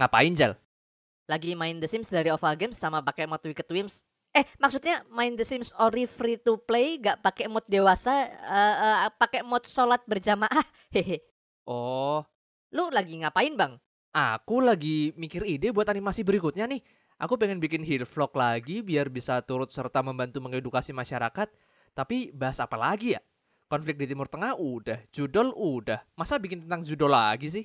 Ngapain, Jal? Lagi main The Sims dari Oval Games sama pakai mod Wicked Wims. Eh, maksudnya main The Sims Ori free to play gak pakai mod dewasa, uh, uh, pakai mod sholat berjamaah. Hehe. Oh. Lu lagi ngapain, Bang? Aku lagi mikir ide buat animasi berikutnya nih. Aku pengen bikin hill vlog lagi biar bisa turut serta membantu mengedukasi masyarakat. Tapi bahas apa lagi ya? Konflik di Timur Tengah udah, judul udah. Masa bikin tentang judul lagi sih?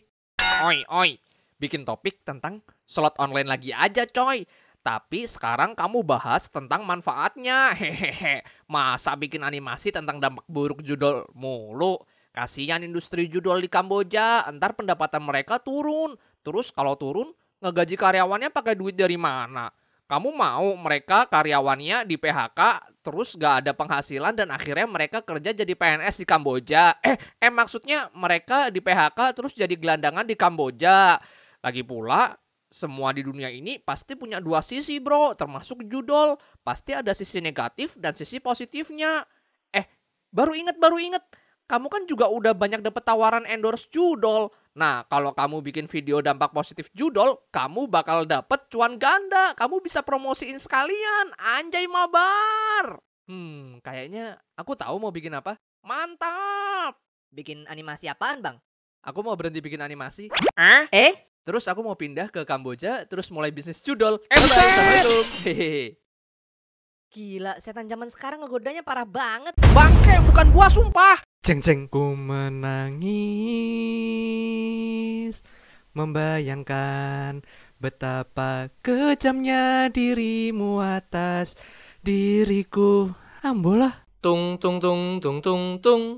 Oi, oi, bikin topik tentang slot online lagi aja coy. Tapi sekarang kamu bahas tentang manfaatnya. Hehehe. Masa bikin animasi tentang dampak buruk judul mulu? Kasihan industri judul di Kamboja, entar pendapatan mereka turun. Terus kalau turun, ngegaji karyawannya pakai duit dari mana? Kamu mau mereka karyawannya di PHK terus gak ada penghasilan dan akhirnya mereka kerja jadi PNS di Kamboja. Eh, eh maksudnya mereka di PHK terus jadi gelandangan di Kamboja. Lagi pula, semua di dunia ini pasti punya dua sisi bro, termasuk judol. Pasti ada sisi negatif dan sisi positifnya. Eh, baru inget, baru inget. Kamu kan juga udah banyak dapet tawaran endorse judol. Nah, kalau kamu bikin video dampak positif judol, kamu bakal dapet cuan ganda. Kamu bisa promosiin sekalian. Anjay mabar. Hmm, kayaknya aku tahu mau bikin apa. Mantap! Bikin animasi apaan, Bang? Aku mau berhenti bikin animasi. Ah? Eh? Terus aku mau pindah ke Kamboja, terus mulai bisnis judol. Eh, hehehe Gila, setan zaman sekarang ngegodanya parah banget. Bangke, bukan buah sumpah. ceng ceng ku menangis membayangkan betapa kejamnya dirimu atas diriku. Ambolah. Tung tung tung tung tung tung